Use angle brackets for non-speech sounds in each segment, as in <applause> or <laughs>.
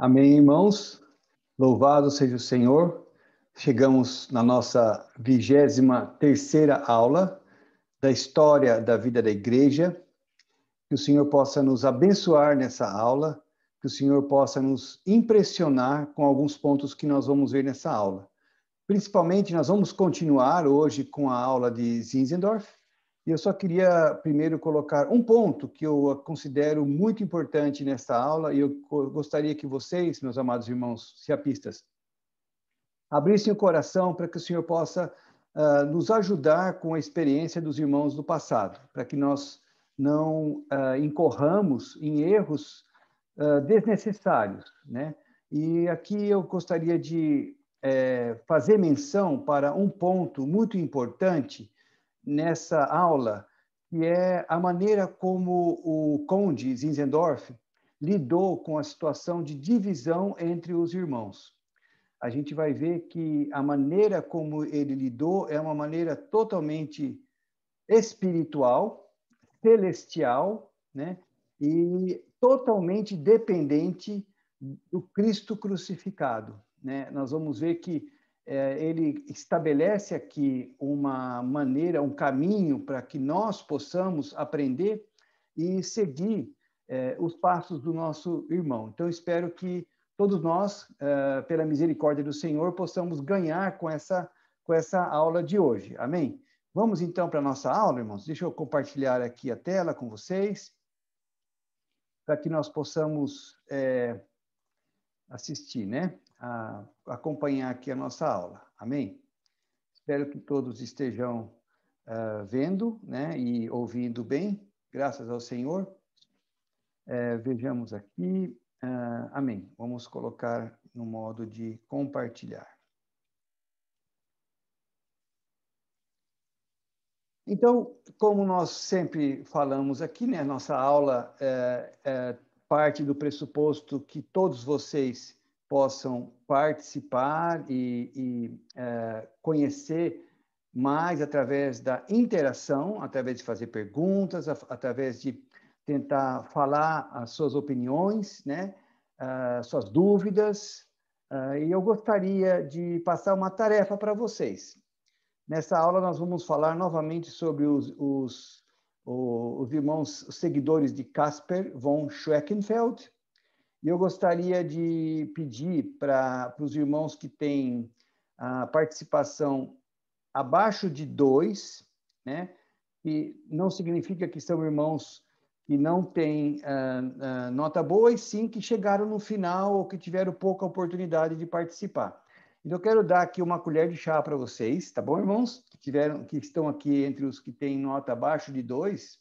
Amém, irmãos? Louvado seja o Senhor. Chegamos na nossa vigésima terceira aula da história da vida da igreja. Que o Senhor possa nos abençoar nessa aula, que o Senhor possa nos impressionar com alguns pontos que nós vamos ver nessa aula. Principalmente, nós vamos continuar hoje com a aula de Zinzendorf, e eu só queria primeiro colocar um ponto que eu considero muito importante nesta aula, e eu gostaria que vocês, meus amados irmãos siapistas, abrissem o coração para que o Senhor possa uh, nos ajudar com a experiência dos irmãos do passado, para que nós não uh, incorramos em erros uh, desnecessários, né? E aqui eu gostaria de eh, fazer menção para um ponto muito importante nessa aula, que é a maneira como o conde Zinzendorf lidou com a situação de divisão entre os irmãos. A gente vai ver que a maneira como ele lidou é uma maneira totalmente espiritual, celestial, né? e totalmente dependente do Cristo crucificado. Né? Nós vamos ver que é, ele estabelece aqui uma maneira, um caminho para que nós possamos aprender e seguir é, os passos do nosso irmão. Então, espero que todos nós, é, pela misericórdia do Senhor, possamos ganhar com essa, com essa aula de hoje. Amém? Vamos então para a nossa aula, irmãos? Deixa eu compartilhar aqui a tela com vocês, para que nós possamos é, assistir, né? A acompanhar aqui a nossa aula. Amém? Espero que todos estejam uh, vendo, né? E ouvindo bem, graças ao Senhor. Uh, vejamos aqui. Uh, amém. Vamos colocar no modo de compartilhar. Então, como nós sempre falamos aqui, né, nossa aula é, parte do pressuposto que todos vocês possam participar e, e é, conhecer mais através da interação, através de fazer perguntas, através de tentar falar as suas opiniões, né? Ah, suas dúvidas. Ah, e eu gostaria de passar uma tarefa para vocês. Nessa aula, nós vamos falar novamente sobre os, os os irmãos, os seguidores de Casper von Schreckenfeld. E eu gostaria de pedir para os irmãos que têm a participação abaixo de dois, né? e não significa que são irmãos que não têm uh, uh, nota boa, e sim que chegaram no final ou que tiveram pouca oportunidade de participar. Então, eu quero dar aqui uma colher de chá para vocês, tá bom, irmãos? que tiveram, que estão aqui entre os que têm nota abaixo de dois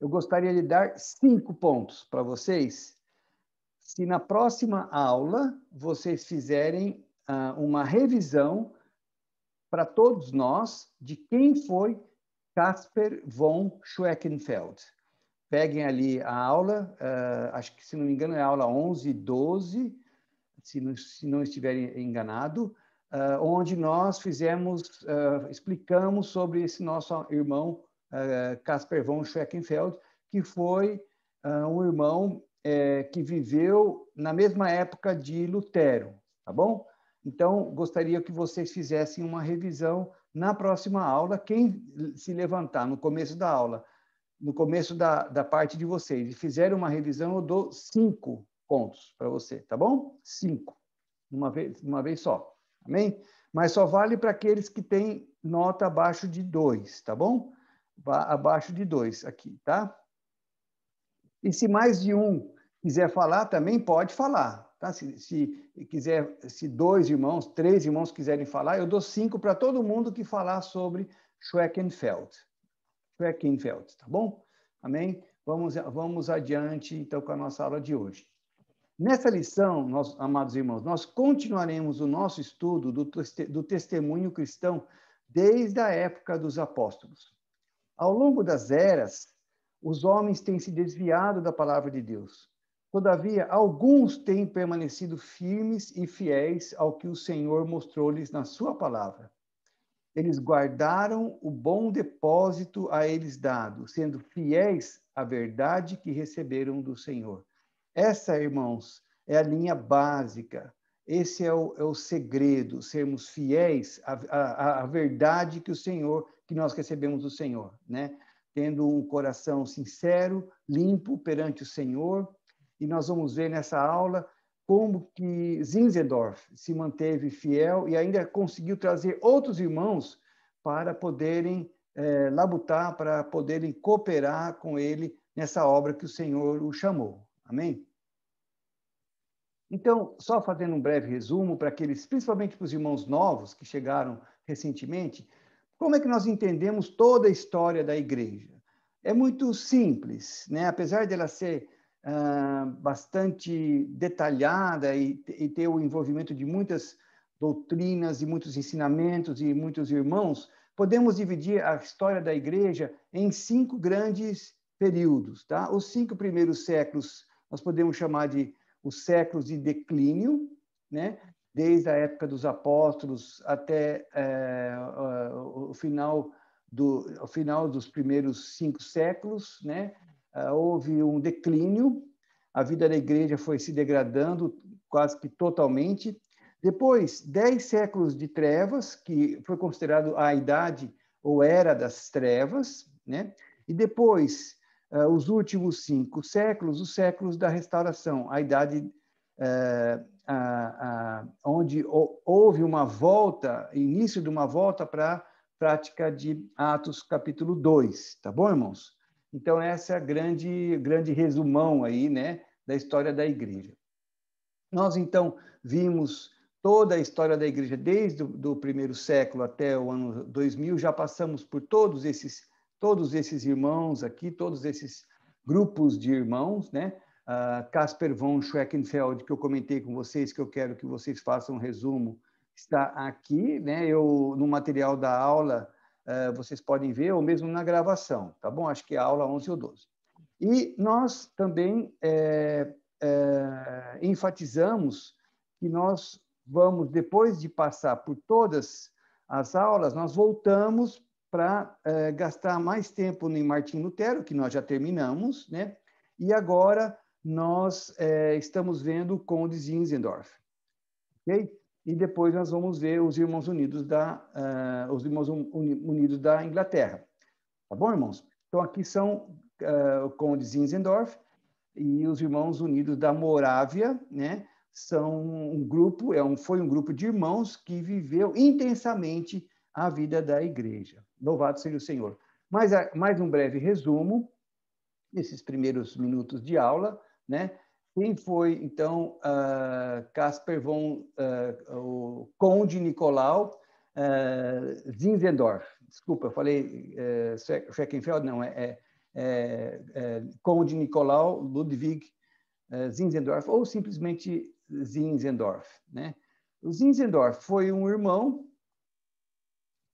eu gostaria de dar cinco pontos para vocês. Se na próxima aula vocês fizerem uh, uma revisão para todos nós de quem foi Casper von Schweckenfeld. Peguem ali a aula, uh, acho que se não me engano é a aula 11 e 12, se não, se não enganado, uh, onde nós fizemos, uh, explicamos sobre esse nosso irmão ah, Casper von Schreckenfeld, que foi um irmão eh, que viveu na mesma época de Lutero, tá bom? Então, gostaria que vocês fizessem uma revisão na próxima aula. Quem se levantar no começo da aula no começo da, da parte de vocês e fizerem uma revisão, eu dou cinco pontos para você, tá bom? Cinco, uma vez, uma vez só. Amém? Mas só vale para aqueles que têm nota abaixo de 2, tá bom? abaixo de 2 aqui, tá? E se mais de um quiser falar, também pode falar. Tá? Se, se, quiser, se dois irmãos, três irmãos quiserem falar, eu dou cinco para todo mundo que falar sobre Schreckenfeld. Schreckenfeld, tá bom? Amém? Vamos, vamos adiante, então, com a nossa aula de hoje. Nessa lição, nós, amados irmãos, nós continuaremos o nosso estudo do, do testemunho cristão desde a época dos apóstolos. Ao longo das eras, os homens têm se desviado da palavra de Deus. Todavia, alguns têm permanecido firmes e fiéis ao que o Senhor mostrou-lhes na sua palavra. Eles guardaram o bom depósito a eles dado, sendo fiéis à verdade que receberam do Senhor. Essa, irmãos, é a linha básica. Esse é o, é o segredo, sermos fiéis à, à, à verdade que o Senhor, que nós recebemos do Senhor, né? Tendo um coração sincero, limpo perante o Senhor. E nós vamos ver nessa aula como que Zinzendorf se manteve fiel e ainda conseguiu trazer outros irmãos para poderem é, labutar, para poderem cooperar com ele nessa obra que o Senhor o chamou. Amém? Então, só fazendo um breve resumo para aqueles, principalmente para os irmãos novos que chegaram recentemente, como é que nós entendemos toda a história da igreja? É muito simples, né? apesar dela ser ah, bastante detalhada e, e, ter o envolvimento de muitas doutrinas e muitos ensinamentos e muitos irmãos, podemos dividir a história da igreja em cinco grandes períodos. Tá? Os cinco primeiros séculos nós podemos chamar de os séculos de declínio, né? desde a época dos apóstolos até é, o final do o final dos primeiros cinco séculos, né? É, houve um declínio, a vida da igreja foi se degradando quase que totalmente. Depois, dez séculos de trevas, que foi considerado a idade ou era das trevas, né? e depois uh, os últimos cinco séculos, os séculos da restauração, a idade uh, uh, onde houve uma volta, início de uma volta para a prática de Atos capítulo 2, tá bom, irmãos? Então, essa é a grande, grande resumão aí, né, da história da igreja. Nós, então, vimos toda a história da igreja, desde o do primeiro século até o ano 2000, já passamos por todos esses todos esses irmãos aqui, todos esses grupos de irmãos, né? Uh, von Schreckenfeld, que eu comentei com vocês, que eu quero que vocês façam um resumo, está aqui, né? Eu, no material da aula, uh, vocês podem ver, ou mesmo na gravação, tá bom? Acho que é a aula 11 ou 12. E nós também é, é, enfatizamos que nós vamos, depois de passar por todas as aulas, nós voltamos para é, eh, gastar mais tempo em Martin Lutero, que nós já terminamos, né? e agora nós é, estamos vendo o Conde Zinzendorf. Okay? E depois nós vamos ver os Irmãos Unidos da, uh, os Irmãos Unidos da Inglaterra. Tá bom, irmãos? Então aqui são uh, o Conde Zinzendorf e os Irmãos Unidos da Morávia, né? São um grupo, é um, foi um grupo de irmãos que viveu intensamente a vida da igreja. Louvado seja o Senhor. Mais, ah, mais um breve resumo nesses primeiros minutos de aula, né? Quem foi, então, uh, Casper von, uh, o Conde Nicolau uh, Zinzendorf. Desculpa, eu falei uh, Schreckenfeld, não, é, é, é, é, Conde Nicolau Ludwig eh, Zinzendorf, ou simplesmente Zinzendorf. Né? O Zinzendorf foi um irmão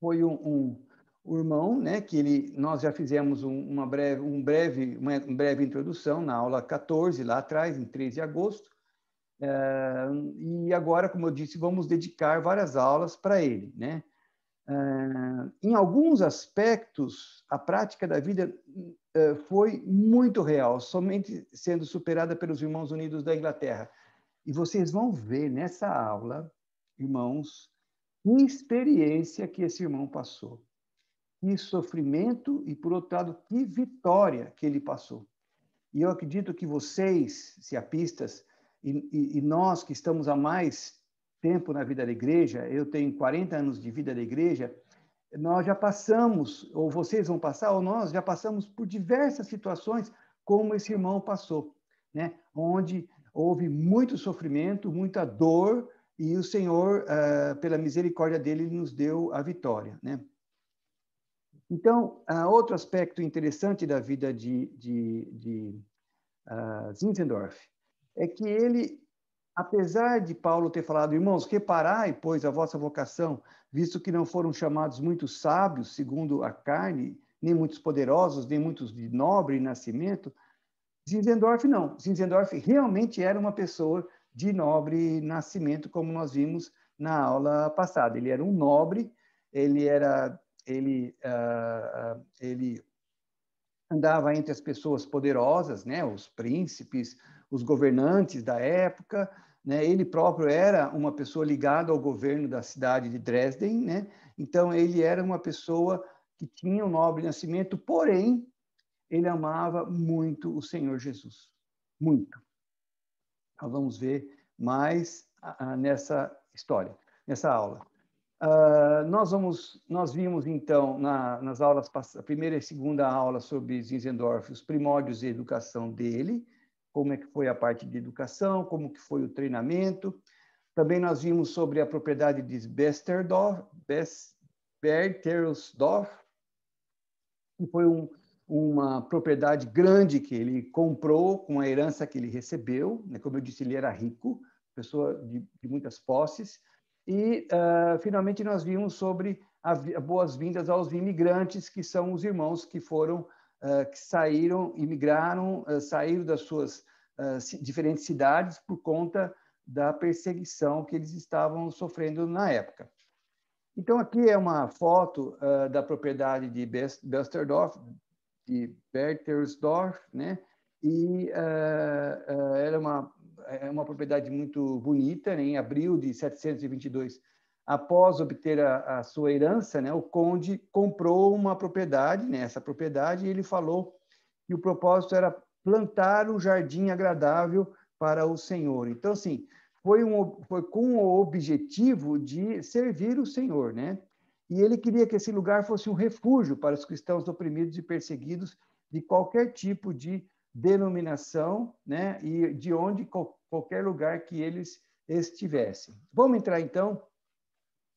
foi um, um, um irmão, né, que ele, nós já fizemos um, uma breve, um breve, uma breve introdução na aula 14, lá atrás, em 13 de agosto, eh, e agora, como eu disse, vamos dedicar várias aulas para ele. Né? Eh, em alguns aspectos, a prática da vida eh, foi muito real, somente sendo superada pelos Irmãos Unidos da Inglaterra. E vocês vão ver nessa aula, irmãos, que experiência que esse irmão passou. Que sofrimento e, por outro lado, que vitória que ele passou. E eu acredito que vocês, se e, e, e nós que estamos há mais tempo na vida da igreja, eu tenho 40 anos de vida da igreja, nós já passamos, ou vocês vão passar, ou nós já passamos por diversas situações como esse irmão passou, né? onde houve muito sofrimento, muita dor, e o Senhor, eh, pela misericórdia dele, nos deu a vitória, né? Então, ah, outro aspecto interessante da vida de, de, de uh, Zinzendorf é que ele, apesar de Paulo ter falado, irmãos, reparai, pois, a vossa vocação, visto que não foram chamados muitos sábios, segundo a carne, nem muitos poderosos, nem muitos de nobre nascimento, Zinzendorf não. Zinzendorf realmente era uma pessoa de nobre nascimento, como nós vimos na aula passada. Ele era um nobre, ele era ele uh, ele andava entre as pessoas poderosas, né, os príncipes, os governantes da época, né? Ele próprio era uma pessoa ligada ao governo da cidade de Dresden, né? Então ele era uma pessoa que tinha um nobre nascimento, porém ele amava muito o Senhor Jesus, muito. Nós vamos ver mais ah, ah, nessa história, nessa aula. Uh, nós, vamos, nós vimos, então, na, nas aulas passadas, primeira e segunda aula sobre Zinzendorf, os primórdios de educação dele, como é que foi a parte de educação, como que foi o treinamento. Também nós vimos sobre a propriedade de Besterdorf, Best, Bertelsdorf, que foi um, uma propriedade grande que ele comprou com a herança que ele recebeu. Né? Como eu disse, ele era rico, pessoa de, de muitas posses. E, uh, finalmente, nós vimos sobre as boas-vindas aos imigrantes, que são os irmãos que foram, uh, que saíram, imigraram, uh, saíram das suas diferentes cidades por conta da perseguição que eles estavam sofrendo na época. Então, aqui é uma foto da propriedade de Belsterdorf, de Bertersdorf, né? E uh, uh, era uma é uma propriedade muito bonita. Né? Em abril de 722, após obter a, a, sua herança, né? O conde comprou uma propriedade, né? Essa propriedade e ele falou que o propósito era plantar um jardim agradável para o Senhor. Então, assim, foi, um, foi com o objetivo de servir o Senhor, né? E ele queria que esse lugar fosse um refúgio para os cristãos oprimidos e perseguidos de qualquer tipo de denominação, né? E de onde qualquer lugar que eles estivessem. Vamos entrar então,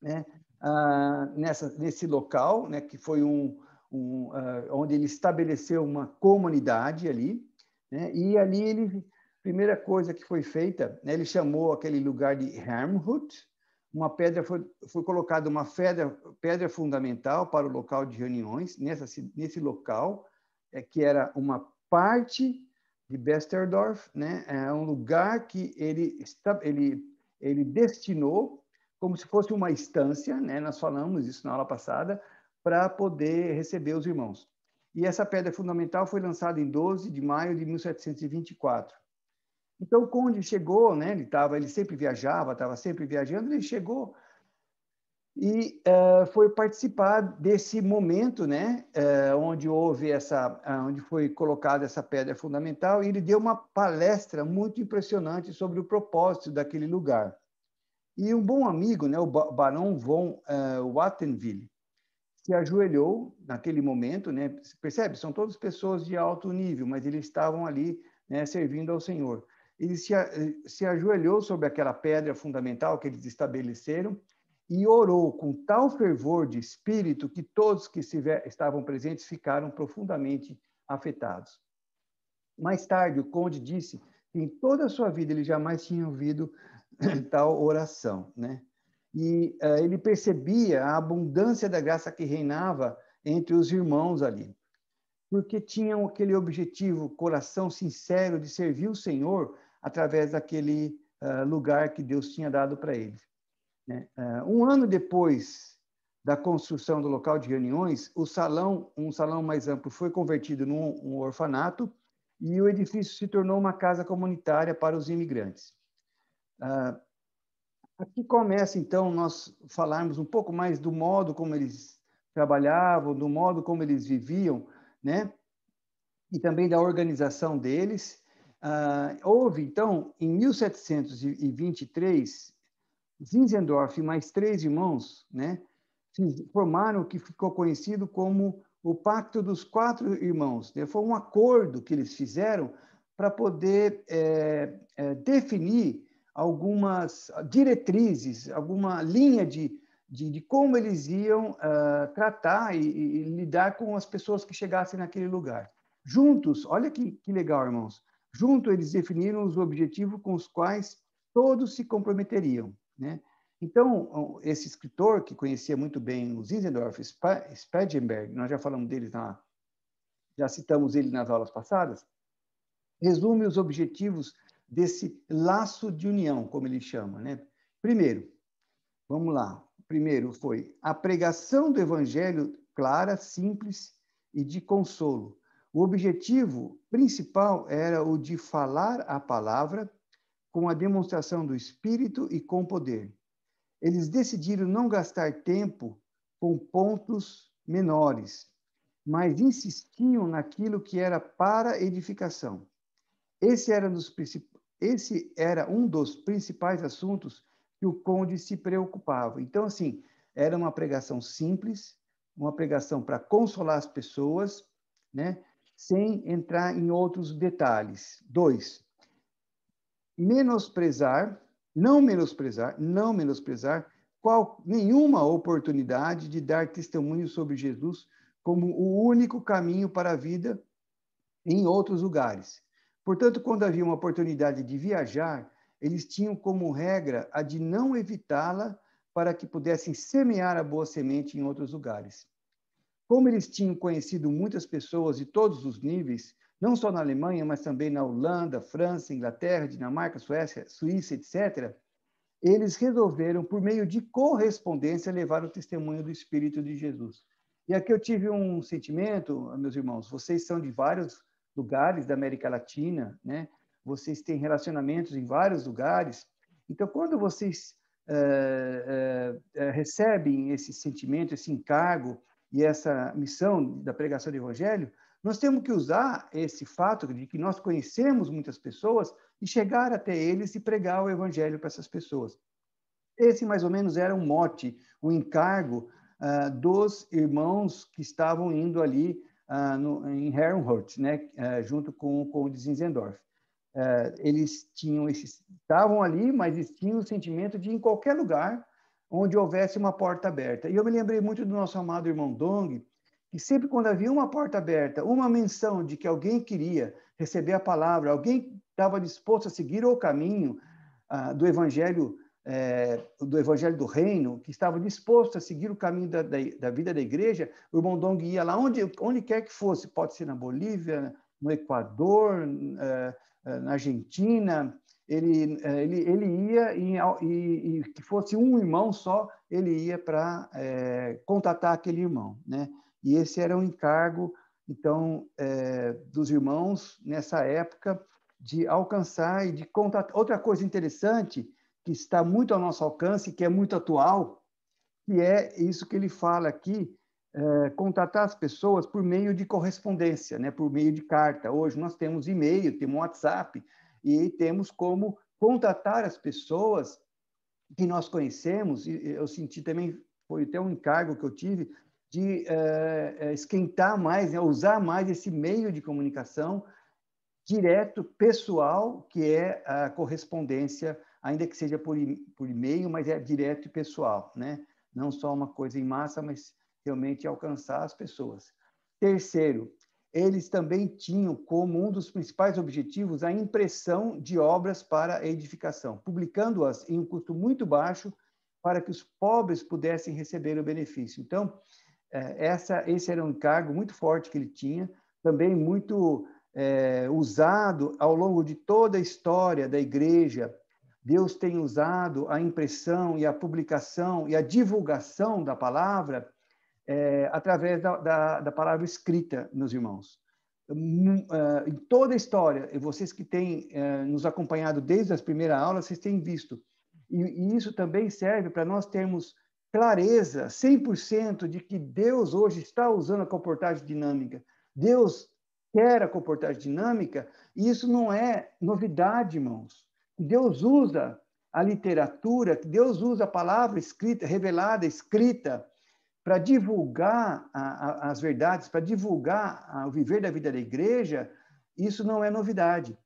né? Ah, nessa, nesse local, né? Que foi um, um onde ele estabeleceu uma comunidade ali, né? E ali ele primeira coisa que foi feita, né? ele chamou aquele lugar de Hermhut, uma pedra foi, foi colocada uma pedra, pedra fundamental para o local de reuniões, nessa, nesse local, é, que era uma parte de Besterdorf, né? é um lugar que ele, ele, ele destinou como se fosse uma estância, né? nós falamos isso na aula passada, para poder receber os irmãos. E essa pedra fundamental foi lançada em 12 de maio de 1724. Então, o Conde chegou, né? ele, tava, ele sempre viajava, estava sempre viajando, ele chegou e uh, foi participar desse momento, né, uh, onde houve essa, uh, onde foi colocada essa pedra fundamental, e ele deu uma palestra muito impressionante sobre o propósito daquele lugar. E um bom amigo, né, o Barão von eh, Wattenville, se ajoelhou naquele momento, né, percebe? São todas pessoas de alto nível, mas eles estavam ali, né, servindo ao Senhor ele se, eh, se ajoelhou sobre aquela pedra fundamental que eles estabeleceram e orou com tal fervor de espírito que todos que estavam presentes ficaram profundamente afetados. Mais tarde, o conde disse que em toda a sua vida ele jamais tinha ouvido <clears throat> tal oração, né? E uh, ele percebia a abundância da graça que reinava entre os irmãos ali, porque tinham aquele objetivo, coração sincero de servir o Senhor através daquele uh, lugar que Deus tinha dado para ele. Né? Uh, um ano depois da construção do local de reuniões, o salão, um salão mais amplo, foi convertido num um orfanato e o edifício se tornou uma casa comunitária para os imigrantes. Uh, aqui começa, então, nós falarmos um pouco mais do modo como eles trabalhavam, do modo como eles viviam, né? E também da organização deles. Uh, houve, então, em 1723, Zinzendorf e mais três irmãos né, formaram o que ficou conhecido como o Pacto dos Quatro Irmãos. Né? Foi um acordo que eles fizeram para poder é, é, definir algumas diretrizes, alguma linha de, de, de como eles iam uh, tratar e, e, lidar com as pessoas que chegassem naquele lugar. Juntos, olha que, que legal, irmãos, Junto, eles definiram os objetivos com os quais todos se comprometeriam. Né? Então, esse escritor, que conhecia muito bem o Zinzendorf e nós já falamos deles na. já citamos ele nas aulas passadas, resume os objetivos desse laço de união, como ele chama. Né? Primeiro, vamos lá. Primeiro foi a pregação do evangelho clara, simples e de consolo, o objetivo principal era o de falar a palavra com a demonstração do Espírito e com poder. Eles decidiram não gastar tempo com pontos menores, mas insistiam naquilo que era para edificação. Esse era, dos, esse era um dos principais assuntos que o conde se preocupava. Então, assim, era uma pregação simples, uma pregação para consolar as pessoas, né? sem entrar em outros detalhes. Dois, menosprezar, não menosprezar, não menosprezar qual, nenhuma oportunidade de dar testemunho sobre Jesus como o único caminho para a vida em outros lugares. Portanto, quando havia uma oportunidade de viajar, eles tinham como regra a de não evitá-la para que pudessem semear a boa semente em outros lugares. Como eles tinham conhecido muitas pessoas de todos os níveis, não só na Alemanha, mas também na Holanda, França, Inglaterra, Dinamarca, Suécia, Suíça, etc., eles resolveram, por meio de correspondência, levar o testemunho do Espírito de Jesus. E aqui eu tive um sentimento, meus irmãos, vocês são de vários lugares da América Latina, né? Vocês têm relacionamentos em vários lugares. Então, quando vocês uh, uh, recebem esse sentimento, esse encargo e essa missão da pregação do Evangelho, nós temos que usar esse fato de que nós conhecemos muitas pessoas e chegar até eles e pregar o Evangelho para essas pessoas. Esse, mais ou menos, era um mote, o um encargo uh, dos irmãos que estavam indo ali uh, no, em Herrenhut, né, uh, junto com, com o de Zinzendorf. Eh, eles tinham esse, estavam ali, mas eles tinham o sentimento de, em qualquer lugar, onde houvesse uma porta aberta. E eu me lembrei muito do nosso amado irmão Dong, que sempre quando havia uma porta aberta, uma menção de que alguém queria receber a palavra, alguém estava disposto a seguir o caminho ah, do evangelho é, do Evangelho do Reino, que estava disposto a seguir o caminho da, da, da vida da igreja, o irmão Dong ia lá onde, onde quer que fosse, pode ser na Bolívia, no Equador, eh, eh, na Argentina, ele, eh, ele, ele ia e, e, e, que fosse um irmão só, ele ia para é, eh, contatar aquele irmão, né? E esse era o um encargo, então, é, dos irmãos nessa época de alcançar e de contatar. Outra coisa interessante que está muito ao nosso alcance, que é muito atual, que é isso que ele fala aqui, é, contatar as pessoas por meio de correspondência, né? por meio de carta. Hoje nós temos e-mail, temos WhatsApp, e temos como contatar as pessoas que nós conhecemos. E eu senti também, foi até um encargo que eu tive, de uh, esquentar mais, né? usar mais esse meio de comunicação direto, pessoal, que é a correspondência, ainda que seja por, por e-mail, mas é direto e pessoal, né? Não só uma coisa em massa, mas realmente alcançar as pessoas. Terceiro, eles também tinham como um dos principais objetivos a impressão de obras para edificação, publicando-as em um custo muito baixo para que os pobres pudessem receber o benefício. Então, é, essa, esse era um encargo muito forte que ele tinha, também muito é, usado ao longo de toda a história da igreja. Deus tem usado a impressão e a publicação e a divulgação da palavra é, através da, da, da, palavra escrita, meus irmãos. É, em toda a história, vocês que têm é, nos acompanhado desde as primeiras aulas, vocês têm visto. E, e isso também serve para nós termos clareza 100% de que Deus hoje está usando a comportagem dinâmica. Deus quer a comportagem dinâmica, e isso não é novidade, irmãos. Deus usa a literatura, Deus usa a palavra escrita, revelada, escrita, para divulgar a, a, as verdades, para divulgar a, o viver da vida da igreja, isso não é novidade.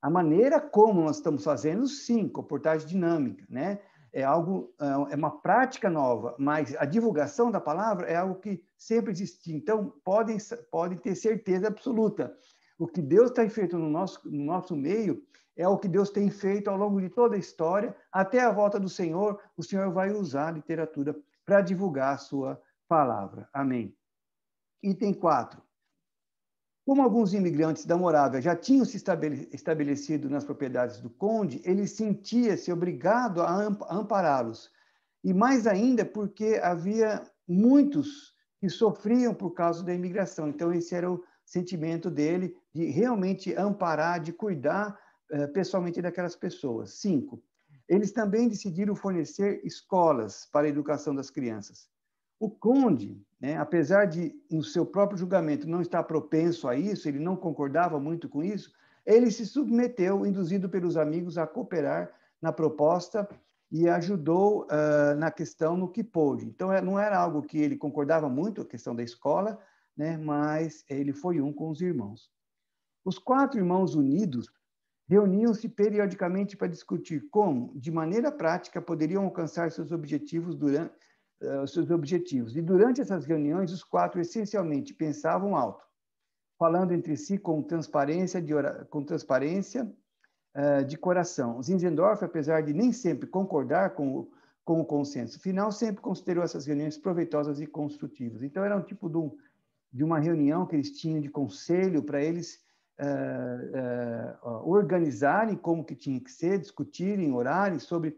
A maneira como nós estamos fazendo, sim, comportagem dinâmica, né? É algo, é, é uma prática nova, mas a divulgação da palavra é algo que sempre existiu. Então, podem, podem ter certeza absoluta. O que Deus tem feito no nosso, no nosso meio é o que Deus tem feito ao longo de toda a história, até a volta do Senhor, o Senhor vai usar a literatura para divulgar a sua palavra. Amém. Item 4. Como alguns imigrantes da Morávia já tinham se estabelecido nas propriedades do conde, ele sentia-se obrigado a ampará-los. E mais ainda porque havia muitos que sofriam por causa da imigração. Então, esse era o sentimento dele de realmente amparar, de cuidar eh, pessoalmente daquelas pessoas. Cinco, eles também decidiram fornecer escolas para a educação das crianças. O conde, né, apesar de, no seu próprio julgamento, não estar propenso a isso, ele não concordava muito com isso, ele se submeteu, induzido pelos amigos, a cooperar na proposta e ajudou uh, na questão no que pôde. Então, é, não era algo que ele concordava muito, a questão da escola, né, mas ele foi um com os irmãos. Os quatro irmãos unidos reuniam-se periodicamente para discutir como, de maneira prática, poderiam alcançar seus objetivos durante uh, seus objetivos. E durante essas reuniões, os quatro essencialmente pensavam alto, falando entre si com transparência de com transparência uh, de coração. Zinzendorf, apesar de nem sempre concordar com o, com o consenso final, sempre considerou essas reuniões proveitosas e construtivas. Então era um tipo de, um, de uma reunião que eles tinham de conselho para eles eh, eh, organizarem como que tinha que ser, discutirem, orarem sobre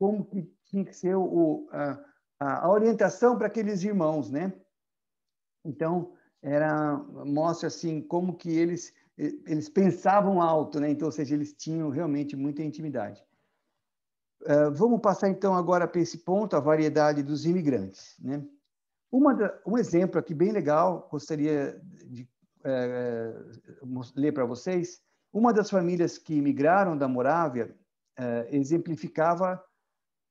como que tinha que ser o, a, a orientação para aqueles irmãos, né? Então, era mostra assim como que eles eles pensavam alto, né? Então, ou seja, eles tinham realmente muita intimidade. Uh, vamos passar então agora para esse ponto, a variedade dos imigrantes, né? Uma, um exemplo aqui bem legal, gostaria é, é ler para vocês. Uma das famílias que migraram da Morávia é, exemplificava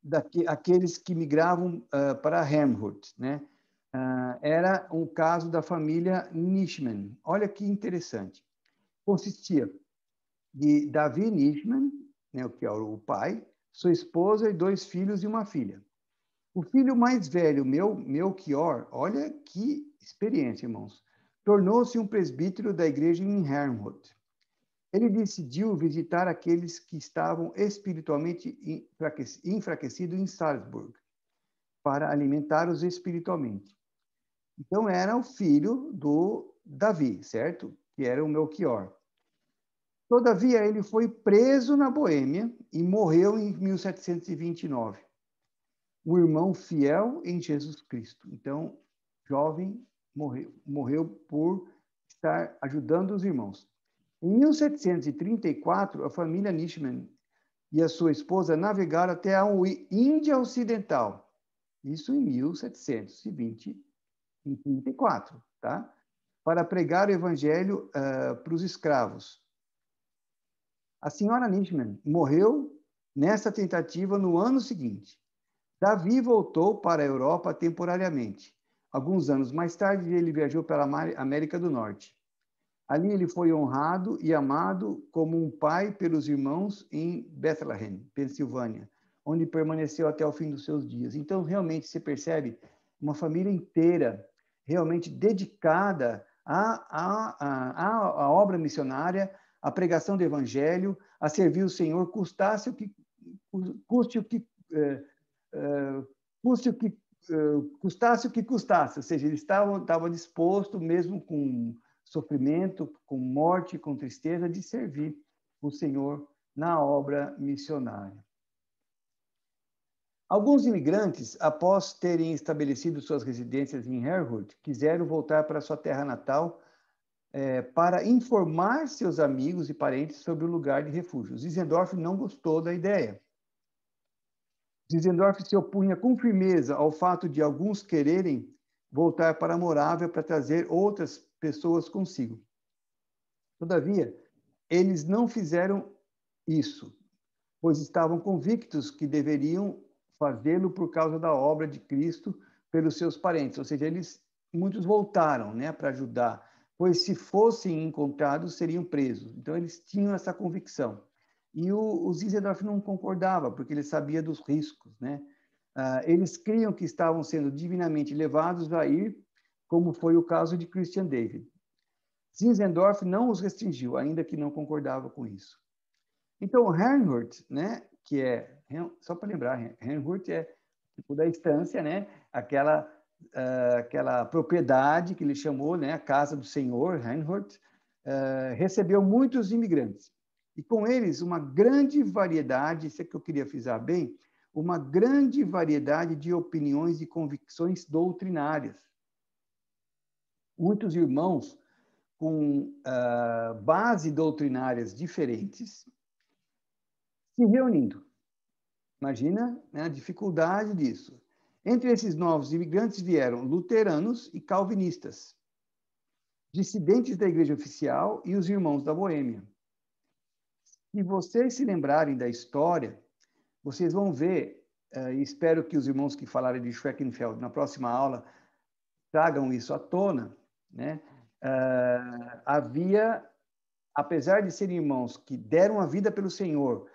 daqu- aqueles que migravam uh, para Hermhut, né? Uh, era um caso da família Nishman. Olha que interessante. Consistia de Davi Nishman, né, que o pai, sua esposa e dois filhos e uma filha. O filho mais velho, meu, meu Kior, olha que experiência, irmãos tornou-se um presbítero da igreja em Hermod. Ele decidiu visitar aqueles que estavam espiritualmente enfraquecidos em Salzburg, para alimentá-los espiritualmente. Então, era o filho do Davi, certo? Que era o Melchior. Todavia, ele foi preso na Boêmia e morreu em 1729. Um irmão fiel em Jesus Cristo. Então, jovem morreu, morreu por estar ajudando os irmãos. Em 1734, a família Nishman e a sua esposa navegaram até a Índia Ocidental. Isso em 1724, tá? Para pregar o evangelho uh, para os escravos. A senhora Nishman morreu nessa tentativa no ano seguinte. Davi voltou para a Europa temporariamente. Alguns anos mais tarde, ele viajou pela América do Norte. Ali ele foi honrado e amado como um pai pelos irmãos em Bethlehem, Pensilvânia, onde permaneceu até o fim dos seus dias. Então, realmente, você percebe uma família inteira, realmente dedicada à, à, à, obra missionária, à pregação do evangelho, a servir o Senhor, custasse o que, custe o que, eh, eh, custe o que eh, custasse o que custasse, ou seja, ele estava, estava disposto, mesmo com sofrimento, com morte, com tristeza, de servir o Senhor na obra missionária. Alguns imigrantes, após terem estabelecido suas residências em Herwood, quiseram voltar para sua terra natal é, para informar seus amigos e parentes sobre o lugar de refúgio. Zizendorf não gostou da ideia Zinzendorf se opunha com firmeza ao fato de alguns quererem voltar para Morávia para trazer outras pessoas consigo. Todavia, eles não fizeram isso, pois estavam convictos que deveriam fazê-lo por causa da obra de Cristo pelos seus parentes, ou seja, eles muitos voltaram, né, para ajudar, pois se fossem encontrados seriam presos. Então eles tinham essa convicção. E o, o Zinzendorf não concordava, porque ele sabia dos riscos. Né? Ah, eles criam que estavam sendo divinamente levados a ir, como foi o caso de Christian David. Zinzendorf não os restringiu, ainda que não concordava com isso. Então, Hernhut, né, que é, só para lembrar, Hernhut é tipo da estância, né, aquela, uh, aquela propriedade que ele chamou, né, a Casa do Senhor, Hernhut, uh, ah, recebeu muitos imigrantes. E com eles, uma grande variedade, isso é que eu queria frisar bem, uma grande variedade de opiniões e convicções doutrinárias. Muitos irmãos com uh, ah, base doutrinárias diferentes se reunindo. Imagina né, a dificuldade disso. Entre esses novos imigrantes vieram luteranos e calvinistas, dissidentes da igreja oficial e os irmãos da Boêmia. Se vocês se lembrarem da história, vocês vão ver, eh, e espero que os irmãos que falarem de Schreckenfeld na próxima aula tragam isso à tona, né? Uh, havia, apesar de serem irmãos que deram a vida pelo Senhor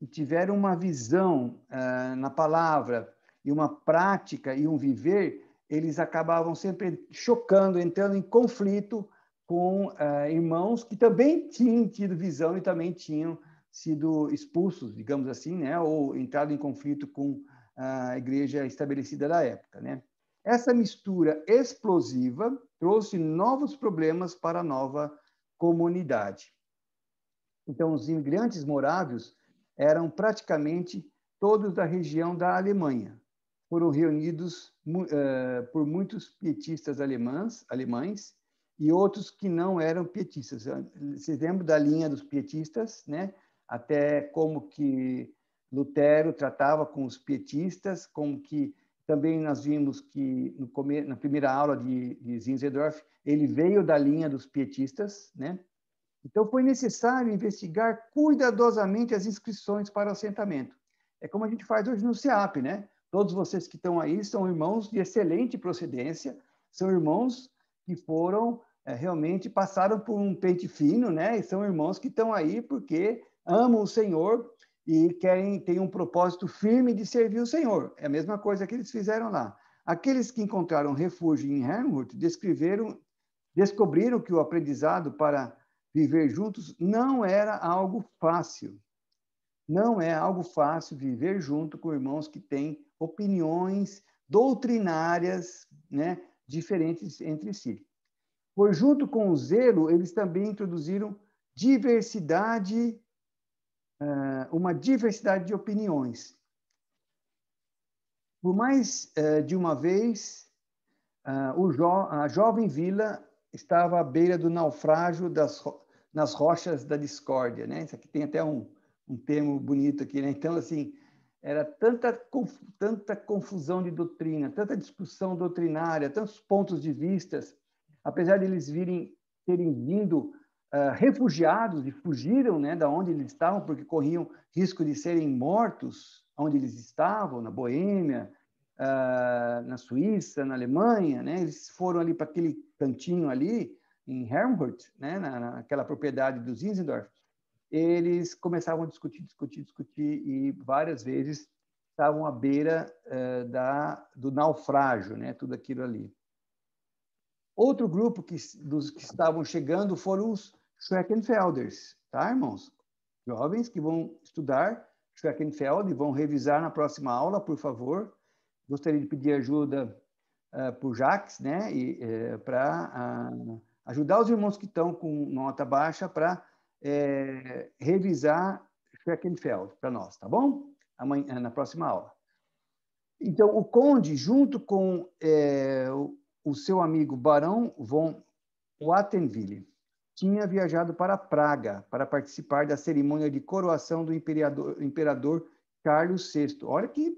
e tiveram uma visão uh, na palavra e uma prática e um viver, eles acabavam sempre chocando, entrando em conflito com uh, irmãos que também tinham tido visão e também tinham sido expulsos, digamos assim, né, ou entrado em conflito com é, a igreja estabelecida da época, né? Essa mistura explosiva trouxe novos problemas para a nova comunidade. Então, os imigrantes morávios eram praticamente todos da região da Alemanha. Foram reunidos uh, por muitos pietistas alemãs, alemães e outros que não eram pietistas. Vocês lembram da linha dos pietistas, né? Até como que Lutero tratava com os pietistas, como que também nós vimos que no na primeira aula de, de Zinzendorf, ele veio da linha dos pietistas, né? Então foi necessário investigar cuidadosamente as inscrições para o assentamento. É como a gente faz hoje no CEAP, né? Todos vocês que estão aí são irmãos de excelente procedência, são irmãos que foram é, realmente passaram por um pente fino, né? E são irmãos que estão aí porque amam o Senhor e querem têm um propósito firme de servir o Senhor. É a mesma coisa que eles fizeram lá. Aqueles que encontraram refúgio em Hermut descreveram, descobriram que o aprendizado para viver juntos não era algo fácil. Não é algo fácil viver junto com irmãos que têm opiniões doutrinárias, né? diferentes entre si. Por junto com o zelo, eles também introduziram diversidade, ah, uma diversidade de opiniões. Por mais eh, de uma vez, ah, a jovem vila estava à beira do naufrágio das, nas rochas da discórdia. Né? Isso aqui tem até um, um termo bonito aqui. Né? Então, assim, era tanta, tanta confusão de doutrina, tanta discussão doutrinária, tantos pontos de vistas, apesar de eles virem, terem vindo uh, refugiados e fugiram né, da onde eles estavam, porque corriam risco de serem mortos onde eles estavam, na Boêmia, uh, na Suíça, na Alemanha, né? eles foram ali para aquele cantinho ali, em Helmholtz, né, na, naquela propriedade dos Zinzendorf, eles começavam a discutir, discutir, discutir e várias vezes estavam à beira eh, da, do naufrágio, né? tudo aquilo ali. Outro grupo que, dos que estavam chegando foram os Schreckenfelders, tá, irmãos? Jovens que vão estudar Schreckenfeld e vão revisar na próxima aula, por favor. Gostaria de pedir ajuda uh, eh, para o Jacques, né? Uh, eh, para ah, ajudar os irmãos que estão com nota baixa para é, revisar Schreckenfeld para nós, tá bom? Amanhã, na próxima aula. Então, o Conde, junto com é, o, o seu amigo Barão von Wattenville, tinha viajado para Praga para participar da cerimônia de coroação do imperador, imperador Carlos VI. Olha que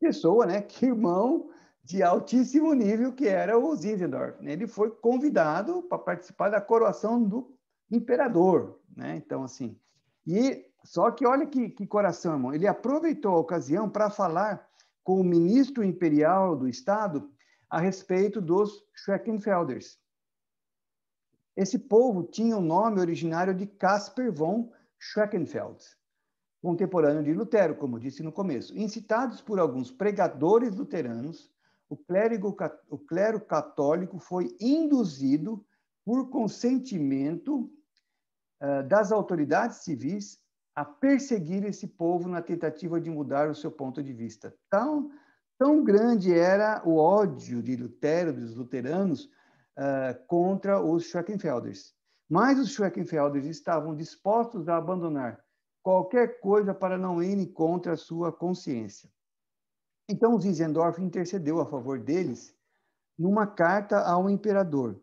pessoa, né? Que irmão de altíssimo nível que era o Zinzendorf. Né? Ele foi convidado para participar da coroação do imperador, né? Então, assim. E só que olha que, que coração, irmão. Ele aproveitou a ocasião para falar com o ministro imperial do Estado a respeito dos Schreckenfelders. Esse povo tinha o um nome originário de Casper von Schreckenfeld, contemporâneo de Lutero, como disse no começo. Incitados por alguns pregadores luteranos, o, clérigo, o clero católico foi induzido, por consentimento, eh, das autoridades civis a perseguir esse povo na tentativa de mudar o seu ponto de vista. Tão, tão grande era o ódio de Lutero, dos luteranos, uh, contra os Schreckenfelders. Mas os Schreckenfelders estavam dispostos a abandonar qualquer coisa para não irem contra a sua consciência. Então, Zinzendorf intercedeu a favor deles numa carta ao imperador,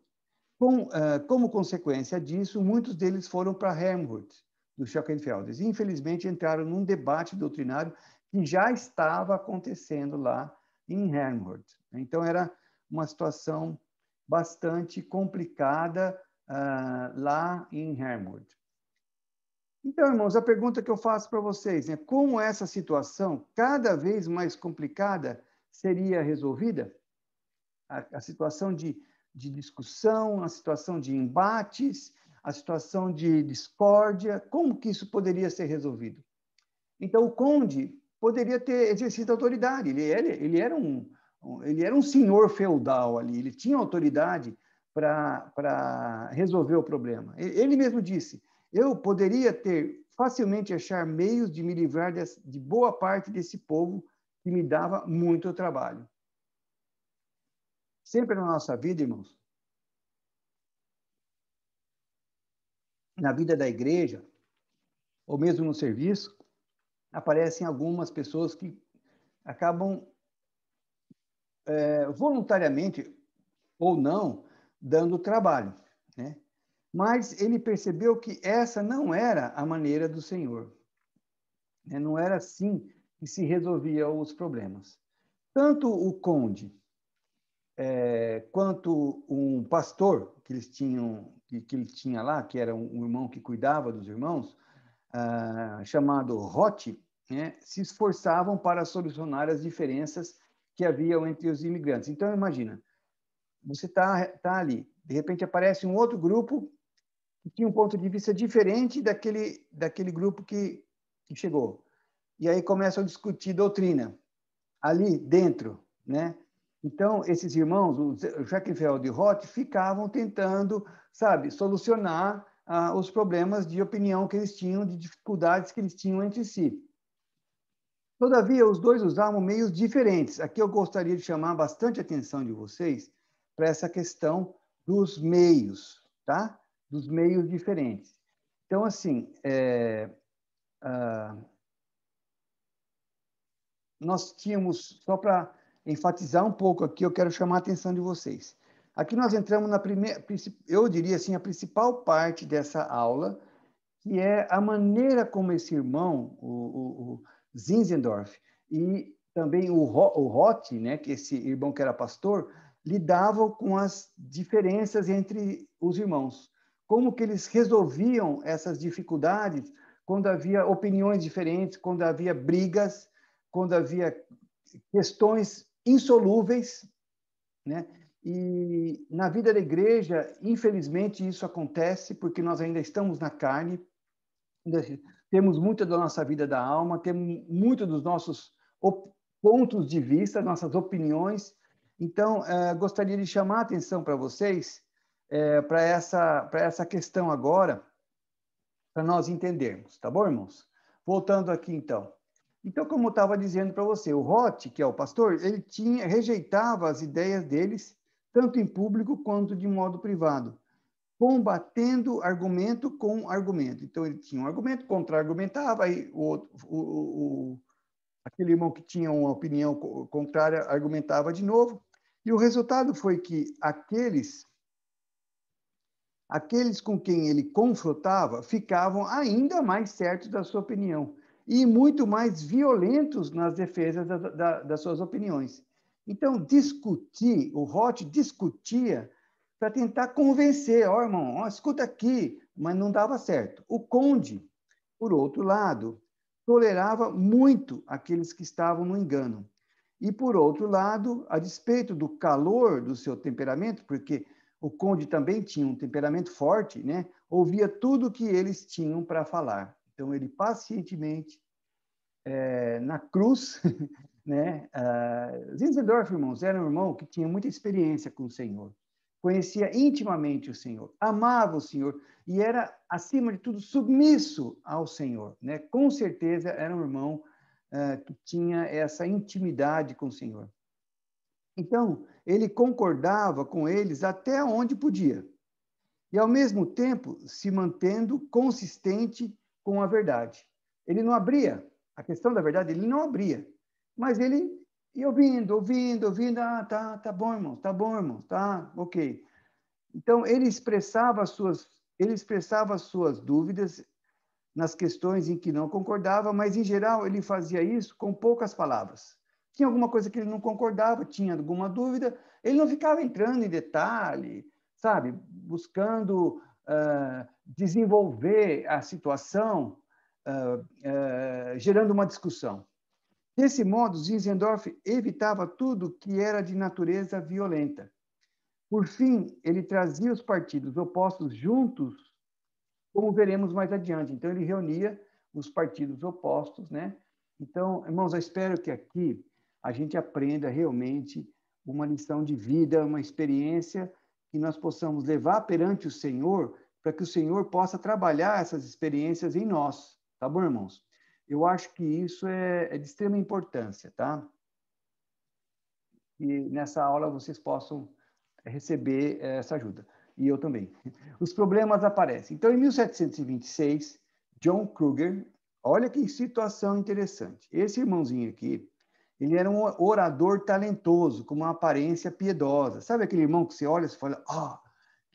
com, uh, como consequência disso, muitos deles foram para Helmholtz, do e Infelizmente, entraram num debate doutrinário que já estava acontecendo lá em Helmholtz. Então, era uma situação bastante complicada uh, lá em Helmholtz. Então, irmãos, a pergunta que eu faço para vocês é né, como essa situação, cada vez mais complicada, seria resolvida? A, a situação de de discussão, a situação de embates, a situação de discórdia, como que isso poderia ser resolvido? Então, o conde poderia ter exercido autoridade, ele era, ele era, um, ele era um senhor feudal ali, ele tinha autoridade para resolver o problema. Ele mesmo disse, eu poderia ter facilmente achar meios de me livrar de, de boa parte desse povo que me dava muito trabalho sempre na nossa vida, irmãos, na vida da igreja, ou mesmo no serviço, aparecem algumas pessoas que acabam é, voluntariamente ou não dando trabalho, né? Mas ele percebeu que essa não era a maneira do Senhor. Né? Não era assim que se resolviam os problemas. Tanto o conde é, quanto um pastor que eles tinham que, que ele tinha lá, que era um, um irmão que cuidava dos irmãos, ah, chamado Rote né, se esforçavam para solucionar as diferenças que haviam entre os imigrantes. Então imagina, você está tá ali, de repente aparece um outro grupo que tinha um ponto de vista diferente daquele daquele grupo que, que chegou, e aí começam a discutir doutrina ali dentro, né? Então, esses irmãos, o Schreckenfeld e Roth, ficavam tentando, sabe, solucionar ah, os problemas de opinião que eles tinham, de dificuldades que eles tinham entre si. Todavia, os dois usavam meios diferentes. Aqui eu gostaria de chamar bastante atenção de vocês para essa questão dos meios, tá? Dos meios diferentes. Então, assim, é, ah, nós tínhamos, só para enfatizar um pouco aqui, eu quero chamar a atenção de vocês. Aqui nós entramos na primeira, eu diria assim, a principal parte dessa aula, que é a maneira como esse irmão, o, o, o Zinzendorf, e também o, o né, que esse irmão que era pastor, lidavam com as diferenças entre os irmãos. Como que eles resolviam essas dificuldades quando havia opiniões diferentes, quando havia brigas, quando havia questões insolúveis, né? E na vida da igreja, infelizmente, isso acontece porque nós ainda estamos na carne, temos muita da nossa vida da alma, temos muito dos nossos pontos de vista, nossas opiniões. Então, eh, gostaria de chamar a atenção para vocês eh, para essa, essa questão agora, para nós entendermos, tá bom, irmãos? Voltando aqui, então. Então, como eu estava dizendo para você, o Roth, que é o pastor, ele tinha rejeitava as ideias deles, tanto em público quanto de modo privado, combatendo argumento com argumento. Então, ele tinha um argumento, contra-argumentava, aí o, outro, o, o, aquele irmão que tinha uma opinião contrária argumentava de novo. E o resultado foi que aqueles aqueles com quem ele confrontava ficavam ainda mais certos da sua opinião e muito mais violentos nas defesas da, da, das suas opiniões. Então, discutir, o Roth discutia para tentar convencer, ó oh, irmão, ó, escuta aqui, mas não dava certo. O Conde, por outro lado, tolerava muito aqueles que estavam no engano. E, por outro lado, a despeito do calor do seu temperamento, porque o Conde também tinha um temperamento forte, né? ouvia tudo o que eles tinham para falar. Então, ele pacientemente, é, na cruz, <laughs> né? Uh, Zinzendorf, irmãos, era um irmão que tinha muita experiência com o Senhor, conhecia intimamente o Senhor, amava o Senhor e era, acima de tudo, submisso ao Senhor. Né? Com certeza era um irmão uh, que tinha essa intimidade com o Senhor. Então, ele concordava com eles até onde podia, e ao mesmo tempo se mantendo consistente com a verdade. Ele não abria a questão da verdade, ele não abria, mas ele ia ouvindo, ouvindo, ouvindo, ah, tá, tá bom, irmão, tá bom, irmão, tá, ok. Então ele expressava as suas, ele expressava as suas dúvidas nas questões em que não concordava, mas em geral ele fazia isso com poucas palavras. Tinha alguma coisa que ele não concordava, tinha alguma dúvida, ele não ficava entrando em detalhe, sabe, buscando uh, desenvolver a situação uh, uh, gerando uma discussão. Desse modo, Zinzendorf evitava tudo que era de natureza violenta. Por fim, ele trazia os partidos opostos juntos, como veremos mais adiante. Então, ele reunia os partidos opostos, né? Então, irmãos, eu espero que aqui a gente aprenda realmente uma lição de vida, uma experiência que nós possamos levar perante o Senhor para que o Senhor possa trabalhar essas experiências em nós, tá bom, irmãos? Eu acho que isso é, é de extrema importância, tá? E nessa aula vocês possam receber essa ajuda. E eu também. Os problemas aparecem. Então, em 1726, John Kruger, olha que situação interessante. Esse irmãozinho aqui, ele era um orador talentoso, com uma aparência piedosa. Sabe aquele irmão que você olha e fala, ah, oh,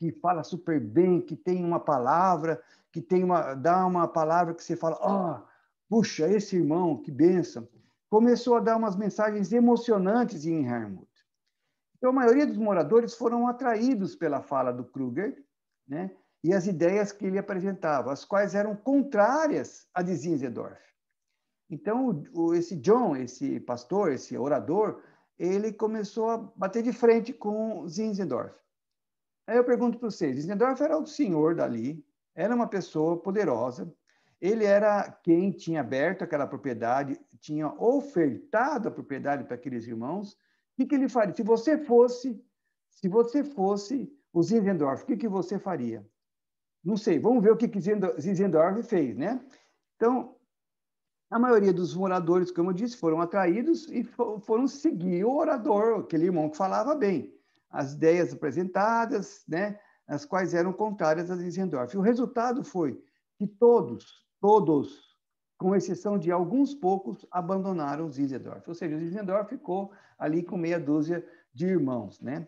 que fala super bem, que tem uma palavra, que tem uma dá uma palavra que você fala, ó, oh, ah, puxa, esse irmão, que benção. Começou a dar umas mensagens emocionantes em Hermut. Então a maioria dos moradores foram atraídos pela fala do Kruger, né? E as ideias que ele apresentava, as quais eram contrárias à de Zinzendorf. Então o, esse John, esse pastor, esse orador, ele começou a bater de frente com Zinzendorf. Aí eu pergunto para vocês, Zinzendorf era o senhor dali, era uma pessoa poderosa, ele era quem tinha aberto aquela propriedade, tinha ofertado a propriedade para aqueles irmãos. O que, que ele faria? Se você fosse, se você fosse o Zinzendorf, o que, que você faria? Não sei, vamos ver o que, que Zinzendorf fez, né? Então, a maioria dos moradores, como eu disse, foram atraídos e foram seguir o orador, aquele irmão que falava bem as ideias apresentadas, né, as quais eram contrárias a Zinzendorf. O resultado foi que todos, todos, com exceção de alguns poucos, abandonaram Zinzendorf. Ou seja, Zinzendorf ficou ali com meia dúzia de irmãos. Né?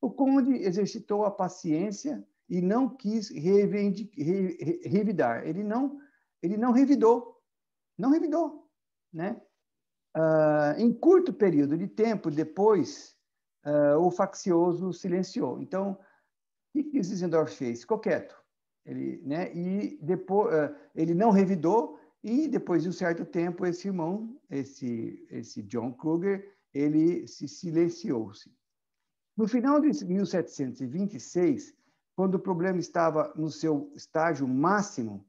O conde exercitou a paciência e não quis revidar. Ele não, ele não revidou, não revidou, né? Ah, em curto período de tempo depois uh, o faccioso silenciou. Então, o que Zizendorf fez? Ficou quieto. Ele, né? E depois, uh, ah, ele não revidou e depois de um certo tempo esse irmão, esse esse John Kruger, ele se silenciou-se. No final de 1726, quando o problema estava no seu estágio máximo,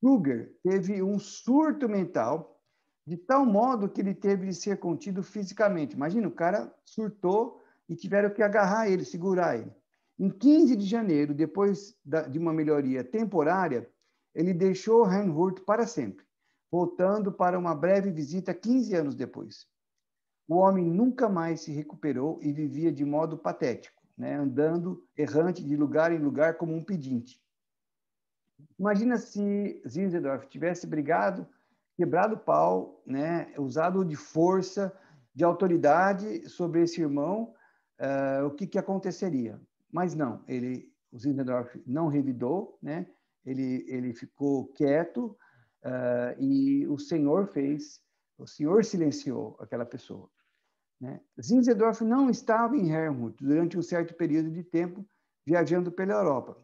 Kruger teve um surto mental de tal modo que ele teve de ser contido fisicamente. Imagina, o cara surtou e tiveram que agarrar ele, segurar ele. Em 15 de janeiro, depois de uma melhoria temporária, ele deixou Reinhardt para sempre, voltando para uma breve visita 15 anos depois. O homem nunca mais se recuperou e vivia de modo patético, né? andando errante de lugar em lugar como um pedinte. Imagina se Zinzendorf tivesse brigado, quebrado o pau, né? usado de força, de autoridade sobre esse irmão uh, o que, que aconteceria. Mas não, ele, o Zinzendorf não revidou, né? ele, ele ficou quieto uh, e o Senhor fez, o Senhor silenciou aquela pessoa. Né? Zinzendorf não estava em Hermut durante um certo período de tempo, viajando pela Europa.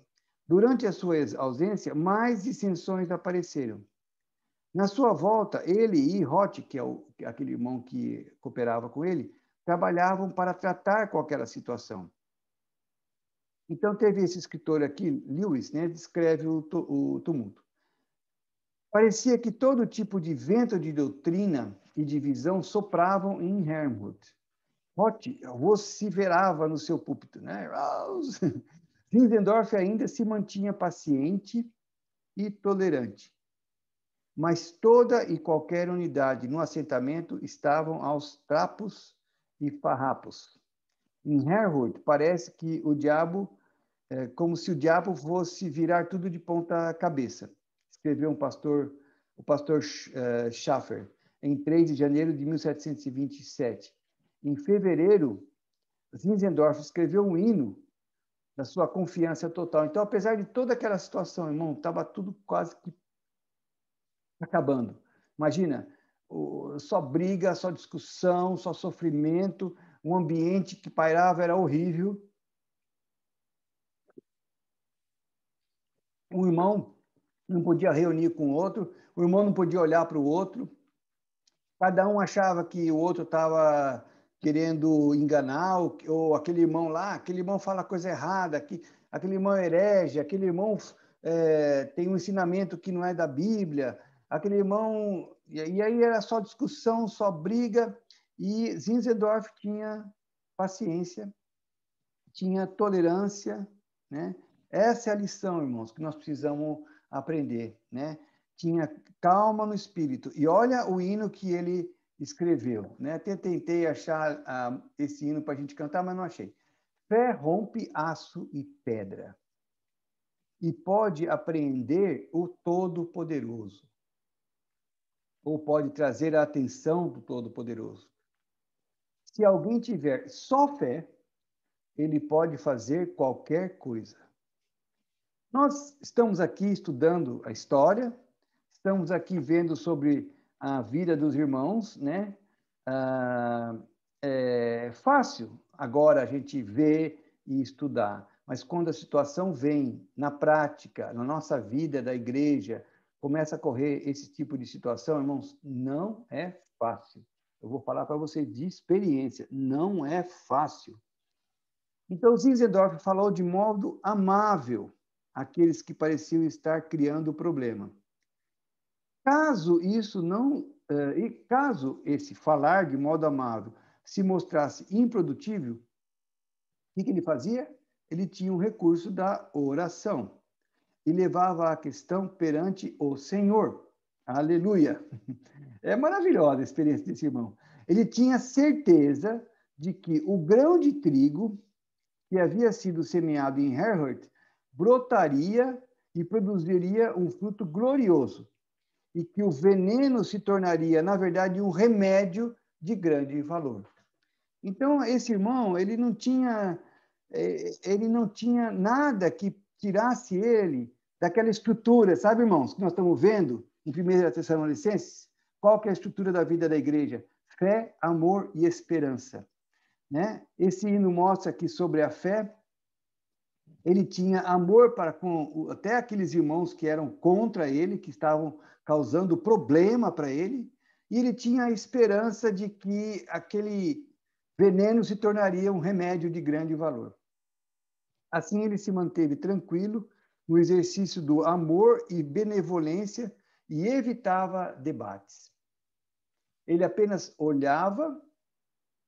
Durante a sua ausência, mais dissensões apareceram. Na sua volta, ele e Roth, que é o, é aquele irmão que cooperava com ele, trabalhavam para tratar qualquer situação. Então, teve esse escritor aqui, Lewis, né, descreve o, o tumulto. Parecia que todo tipo de vento de doutrina e divisão sopravam em Hermod. Roth vociferava no seu púlpito. Né? <laughs> Zinzendorf ainda se mantinha paciente e tolerante. Mas toda e qualquer unidade no assentamento estavam aos trapos e farrapos. Em Herwood, parece que o diabo, é como se o diabo fosse virar tudo de ponta cabeça, escreveu um pastor, o pastor é, Schaffer, em 3 de janeiro de 1727. Em fevereiro, Zinzendorf escreveu um hino da sua confiança total. Então, apesar de toda aquela situação, irmão, estava tudo quase que acabando. Imagina, só briga, só discussão, só sofrimento, um ambiente que pairava era horrível. Um irmão não podia reunir com o outro, o irmão não podia olhar para o outro. Cada um achava que o outro estava querendo enganar, ou, ou, aquele irmão lá, aquele irmão fala coisa errada, que, aquele irmão é herege, aquele irmão é, tem um ensinamento que não é da Bíblia, aquele irmão e aí era só discussão, só briga, e Zinzendorf tinha paciência, tinha tolerância, né? Essa é a lição, irmãos, que nós precisamos aprender, né? Tinha calma no espírito. E olha o hino que ele escreveu, né? Até tentei achar ah, esse hino para a gente cantar, mas não achei. Fé rompe aço e pedra e pode apreender o Todo-Poderoso ou pode trazer a atenção do Todo-Poderoso. Se alguém tiver só fé, ele pode fazer qualquer coisa. Nós estamos aqui estudando a história, estamos aqui vendo sobre a vida dos irmãos, né? Ah, é fácil agora a gente ver e estudar, mas quando a situação vem na prática, na nossa vida da igreja, começa a correr esse tipo de situação, irmãos, não é fácil. Eu vou falar para você de experiência, não é fácil. Então, Zinzendorf falou de modo amável aqueles que pareciam estar criando o problema. Caso isso não, eh, e caso esse falar de modo amável se mostrasse improdutível, o que ele fazia? Ele tinha um recurso da oração e levava a questão perante o Senhor. Aleluia! É maravilhosa a experiência desse irmão. Ele tinha certeza de que o grão de trigo que havia sido semeado em Herhut brotaria e produziria um fruto glorioso, e que o veneno se tornaria, na verdade, um remédio de grande valor. Então, esse irmão, ele não tinha, eh, ele não tinha nada que tirasse ele daquela estrutura, sabe, irmãos, que nós estamos vendo em 1 Tessalonicenses? Qual que é a estrutura da vida da igreja? Fé, amor e esperança. Né? Esse hino mostra que sobre a fé, ele tinha amor para com até aqueles irmãos que eram contra ele, que estavam causando problema para ele, e ele tinha a esperança de que aquele veneno se tornaria um remédio de grande valor. Assim ele se manteve tranquilo, no exercício do amor e benevolência e evitava debates. Ele apenas olhava,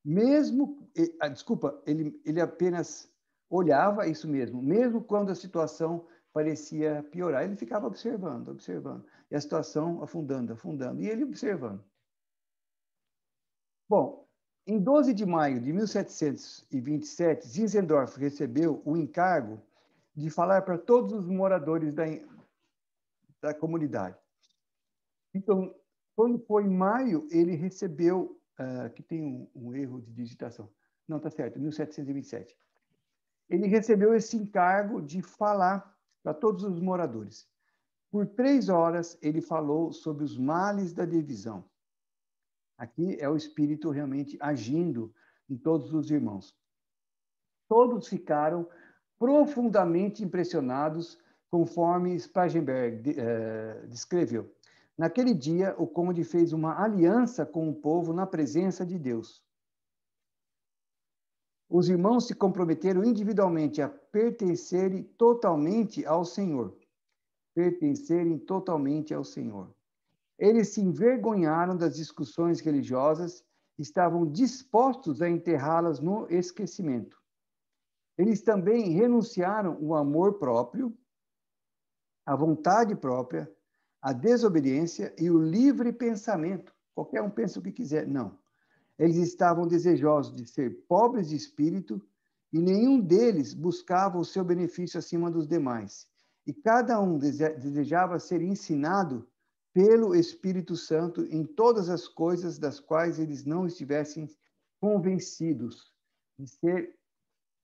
mesmo. Ah, desculpa, ele, ele apenas olhava, isso mesmo, mesmo quando a situação parecia piorar. Ele ficava observando, observando. E a situação afundando, afundando. E ele observando. Bom, em 12 de maio de 1727, Zinzendorf recebeu o encargo de falar para todos os moradores da, da comunidade. Então, quando foi em maio, ele recebeu, uh, ah, que tem um, um, erro de digitação, não está certo, 1727. Ele recebeu esse encargo de falar para todos os moradores. Por três horas, ele falou sobre os males da divisão. Aqui é o Espírito realmente agindo em todos os irmãos. Todos ficaram profundamente impressionados, conforme Spagenberg eh, descreveu. Naquele dia, o conde fez uma aliança com o povo na presença de Deus. Os irmãos se comprometeram individualmente a pertencerem totalmente ao Senhor. Pertencerem totalmente ao Senhor. Eles se envergonharam das discussões religiosas, estavam dispostos a enterrá-las no esquecimento. Eles também renunciaram o amor próprio, a vontade própria, a desobediência e o livre pensamento. Qualquer um pensa o que quiser. Não. Eles estavam desejosos de ser pobres de espírito e nenhum deles buscava o seu benefício acima dos demais. E cada um desejava ser ensinado pelo Espírito Santo em todas as coisas das quais eles não estivessem convencidos de ser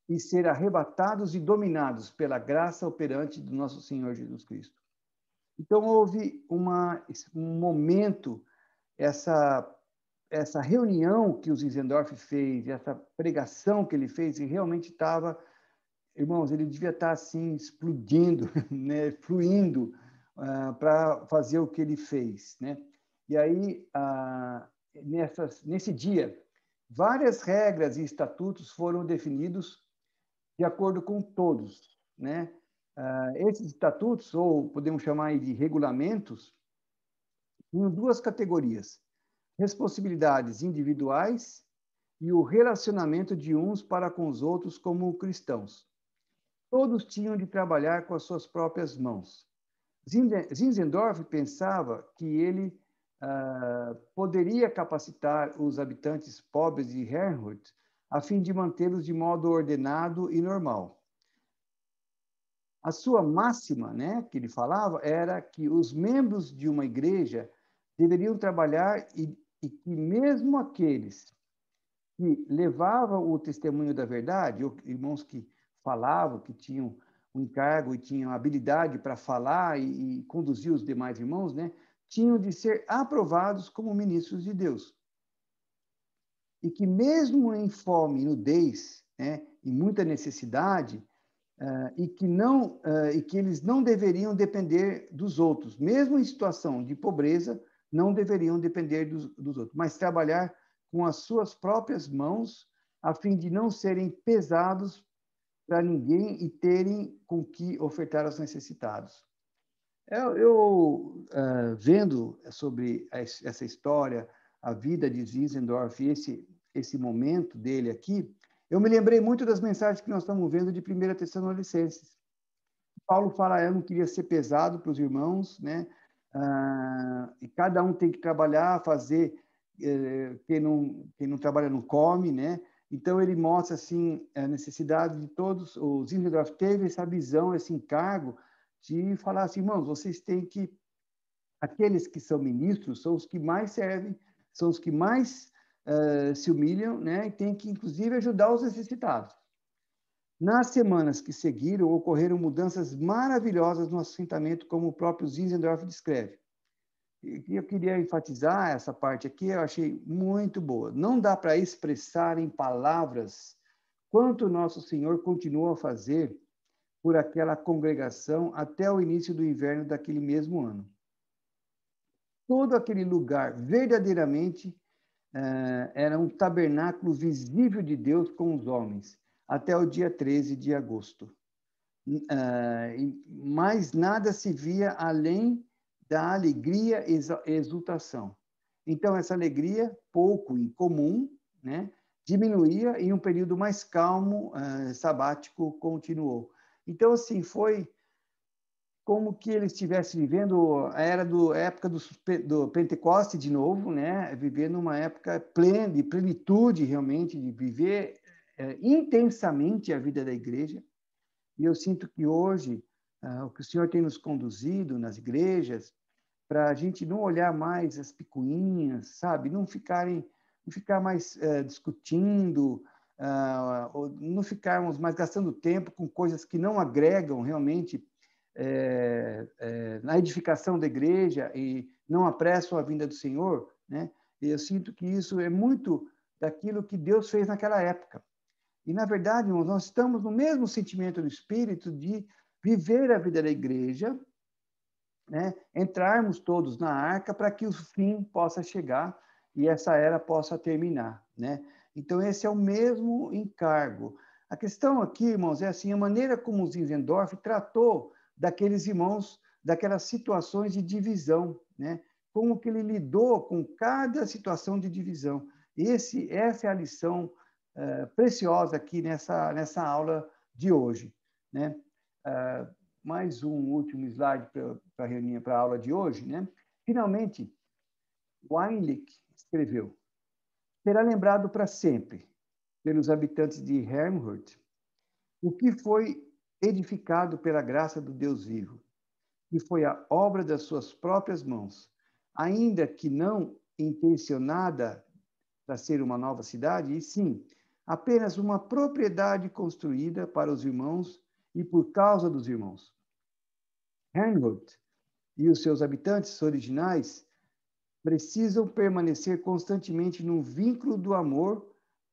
e ser arrebatados e dominados pela graça operante do nosso Senhor Jesus Cristo. Então houve uma, um momento, essa, essa reunião que o Zinzendorf fez, essa pregação que ele fez, e realmente estava, irmãos, ele devia estar tá, assim, explodindo, <laughs> né? fluindo uh, para fazer o que ele fez. Né? E aí, uh, nessas, nesse dia, várias regras e estatutos foram definidos de acordo com todos. Né? Uh, esses estatutos, ou podemos chamar de regulamentos, tinham duas categorias: responsabilidades individuais e o relacionamento de uns para com os outros como cristãos. Todos tinham de trabalhar com as suas próprias mãos. Zinzendorf pensava que ele uh, poderia capacitar os habitantes pobres de Herrnhut a fim de mantê-los de modo ordenado e normal. A sua máxima, né, que ele falava, era que os membros de uma igreja deveriam trabalhar e, e que mesmo aqueles que levavam o testemunho da verdade, ou irmãos que falavam, que tinham o um encargo e tinham habilidade para falar e, e conduzir os demais irmãos, né, tinham de ser aprovados como ministros de Deus e que mesmo em fome e nudez, né, e muita necessidade, uh, e que não uh, e que eles não deveriam depender dos outros, mesmo em situação de pobreza, não deveriam depender dos, dos outros, mas trabalhar com as suas próprias mãos a fim de não serem pesados para ninguém e terem com que ofertar aos necessitados. É, eu, eu uh, vendo sobre essa história, a vida de Zinzendorf e esse esse momento dele aqui, eu me lembrei muito das mensagens que nós estamos vendo de 1 Tessalonicenses. Paulo fala, ah, eu não queria ser pesado para os irmãos, né? Ah, e cada um tem que trabalhar, fazer. Eh, quem não, quem não trabalha não come, né? Então ele mostra assim a necessidade de todos. O Zinzendorf teve essa visão, esse encargo de falar assim, irmãos, vocês têm que aqueles que são ministros são os que mais servem, são os que mais eh, se humilham, né? E tem que, inclusive, ajudar os necessitados. Nas semanas que seguiram, ocorreram mudanças maravilhosas no assentamento, como o próprio Zinzendorf descreve. E eu queria enfatizar essa parte aqui, eu achei muito boa. Não dá para expressar em palavras quanto nosso Senhor continuou a fazer por aquela congregação até o início do inverno daquele mesmo ano. Todo aquele lugar verdadeiramente ah, era um tabernáculo visível de Deus com os homens, até o dia 13 de agosto. Ah, mais nada se via além da alegria e exultação. Então, essa alegria, pouco incomum, né, diminuía e um período mais calmo, ah, sabático, continuou. Então, assim, foi como que ele estivesse vivendo a era do a época do, do Pentecoste de novo, né? Vivendo uma época plena de plenitude realmente de viver é, intensamente a vida da igreja. E eu sinto que hoje ah, o que o Senhor tem nos conduzido nas igrejas para a gente não olhar mais as picuinhas, sabe? Não ficarem, não ficar mais é, discutindo, ah, não ficarmos mais gastando tempo com coisas que não agregam realmente é, é, na edificação da igreja e não apressam a vinda do Senhor, né? eu sinto que isso é muito daquilo que Deus fez naquela época. E, na verdade, irmãos, nós estamos no mesmo sentimento do Espírito de viver a vida da igreja, né? entrarmos todos na arca para que o fim possa chegar e essa era possa terminar. Né? Então, esse é o mesmo encargo. A questão aqui, irmãos, é assim, a maneira como o Zinzendorf tratou daqueles irmãos, daquelas situações de divisão, né? Como que ele lidou com cada situação de divisão. Esse, essa é a lição uh, preciosa aqui nessa, nessa aula de hoje, né? Uh, mais um último slide para a reunião, para a aula de hoje, né? Finalmente, Weinlich escreveu: será lembrado para sempre pelos habitantes de Helmholtz o que foi edificado pela graça do Deus vivo, que foi a obra das suas próprias mãos, ainda que não intencionada para ser uma nova cidade, e sim apenas uma propriedade construída para os irmãos e por causa dos irmãos. Hernhut e os seus habitantes originais precisam permanecer constantemente num vínculo do amor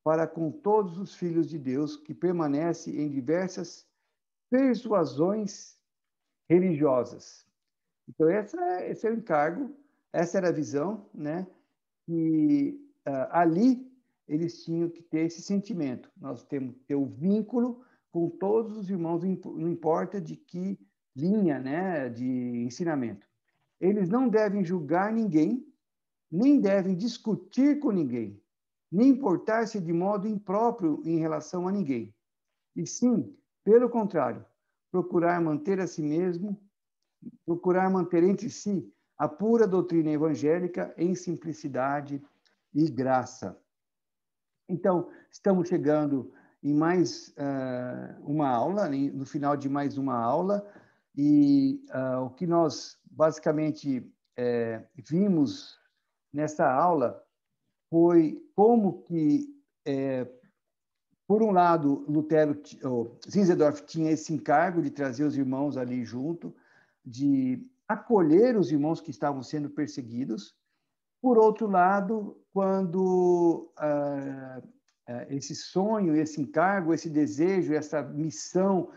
para com todos os filhos de Deus que permanece em diversas persuasões religiosas. Então, essa, esse é o encargo, essa era a visão, né? E uh, ali eles tinham que ter esse sentimento. Nós temos que ter o vínculo com todos os irmãos, não importa de que linha né, de ensinamento. Eles não devem julgar ninguém, nem devem discutir com ninguém, nem importar-se de modo impróprio em relação a ninguém. E sim, pelo contrário, procurar manter a si mesmo, procurar manter entre si a pura doutrina evangélica em simplicidade e graça. Então, estamos chegando em mais uh, uma aula, no final de mais uma aula, e uh, o que nós basicamente eh, vimos nessa aula foi como que eh, por um lado, Lutero, Zinzendorf tinha esse encargo de trazer os irmãos ali junto, de acolher os irmãos que estavam sendo perseguidos. Por outro lado, quando ah, ah esse sonho, esse encargo, esse desejo, essa missão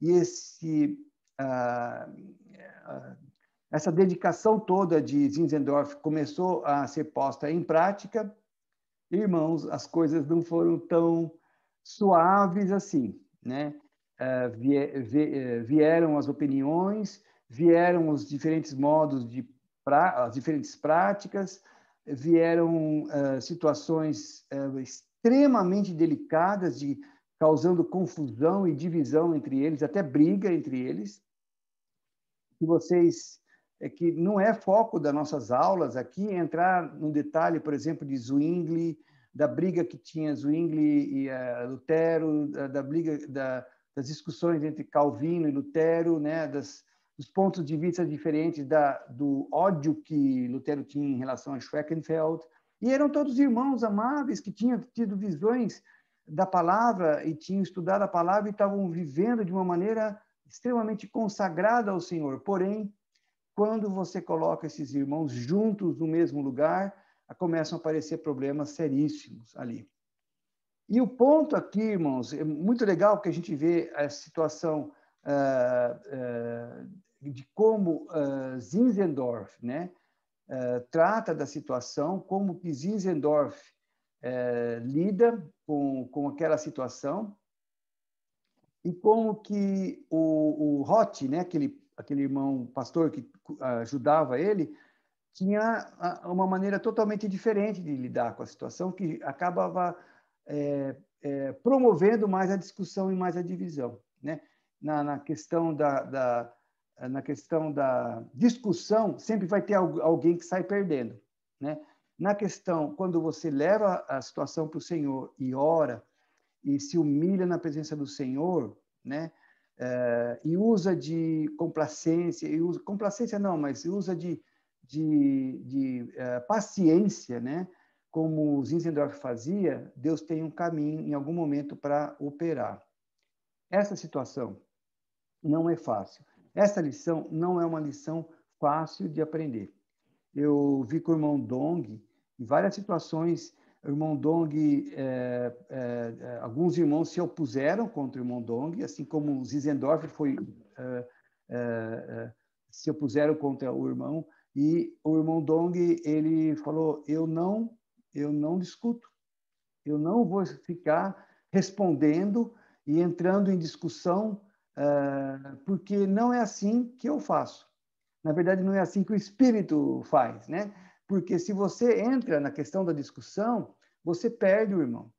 e esse, ah, ah, essa dedicação toda de Zinzendorf começou a ser posta em prática, irmãos, as coisas não foram tão suaves assim, né? Uh, vie, vie, eh, vieram as opiniões, vieram os diferentes modos de pra, as diferentes práticas, vieram uh, situações uh, extremamente delicadas de causando confusão e divisão entre eles, até briga entre eles. E vocês é que não é foco das nossas aulas aqui entrar no detalhe, por exemplo, de Zwingli, da briga que tinha Zwingli e uh, Lutero, da, da briga da, das discussões entre Calvino e Lutero, né, das, dos pontos de vista diferentes da, do ódio que Lutero tinha em relação a Schreckenfeld. E eram todos irmãos amáveis que tinham tido visões da palavra e tinham estudado a palavra e estavam vivendo de uma maneira extremamente consagrada ao Senhor. Porém, quando você coloca esses irmãos juntos no mesmo lugar, começam a aparecer problemas seríssimos ali. E o ponto aqui, irmãos, é muito legal que a gente vê a situação uh, uh, de como uh, Zinzendorf né, trata da situação, como que Zinzendorf lida com, com aquela situação e como que o, o Roth, né, aquele, aquele irmão pastor que ajudava ele, tinha ah, uma maneira totalmente diferente de lidar com a situação, que acabava é, é, promovendo mais a discussão e mais a divisão. Né? Na, na, questão da, da, na questão da discussão, sempre vai ter alguém que sai perdendo. Né? Na questão, quando você leva a situação para o Senhor e ora, e se humilha na presença do Senhor, né? É, e usa de complacência, e usa, complacência não, mas usa de de, de uh, paciência, né? como Zinzendorf fazia, Deus tem um caminho em algum momento para operar. Essa situação não é fácil. Essa lição não é uma lição fácil de aprender. Eu vi com o irmão Dong, em várias situações, o irmão Dong, eh, eh, alguns irmãos se opuseram contra o irmão Dong, assim como Zinzendorf foi, se opuseram contra o irmão e o irmão Dong, ele falou: "Eu não, eu não discuto. Eu não vou ficar respondendo e entrando em discussão, eh, porque não é assim que eu faço. Na verdade, não é assim que o espírito faz, né? Porque se você entra na questão da discussão, você perde o irmão.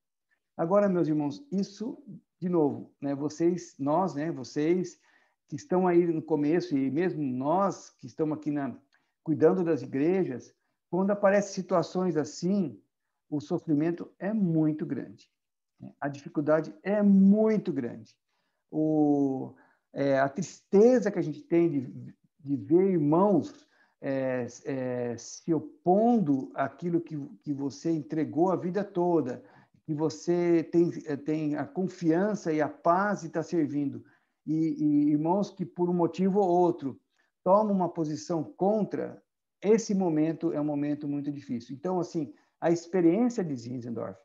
Agora, meus irmãos, isso de novo, né? Vocês, nós, né? Vocês que estão aí no começo e mesmo nós que estamos aqui na cuidando das igrejas, quando aparecem situações assim, o sofrimento é muito grande. A dificuldade é muito grande. O, é, a tristeza que a gente tem de, de ver irmãos é, é, se opondo àquilo que, que você entregou a vida toda, que você tem, é, tem a confiança e a paz e está servindo. E, e irmãos que, por um motivo ou outro, toma uma posição contra, esse momento é um momento muito difícil. Então, assim, a experiência de Zinzendorf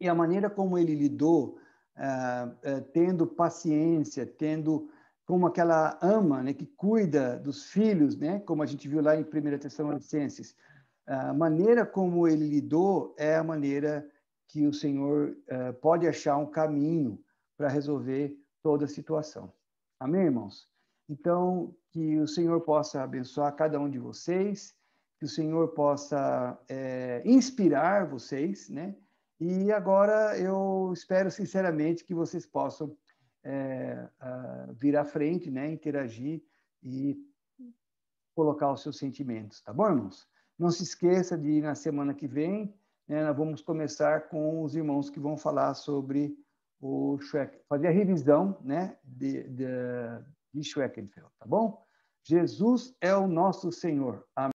e a maneira como ele lidou, uh, uh, tendo paciência, tendo como aquela ama, né, que cuida dos filhos, né, como a gente viu lá em Primeira Tessalonicenses, a maneira como ele lidou é a maneira que o Senhor uh, pode achar um caminho para resolver toda a situação. Amém, irmãos? Então, que o Senhor possa abençoar cada um de vocês, que o Senhor possa é, inspirar vocês, né? E agora eu espero sinceramente que vocês possam é, vir à frente, né? Interagir e colocar os seus sentimentos, tá bom, irmãos? Não se esqueça de ir na semana que vem, né, nós vamos começar com os irmãos que vão falar sobre o Shrek, fazer a revisão né, de, de, de é Schweckenfeld, tá bom? Jesus é o nosso Senhor. Amém.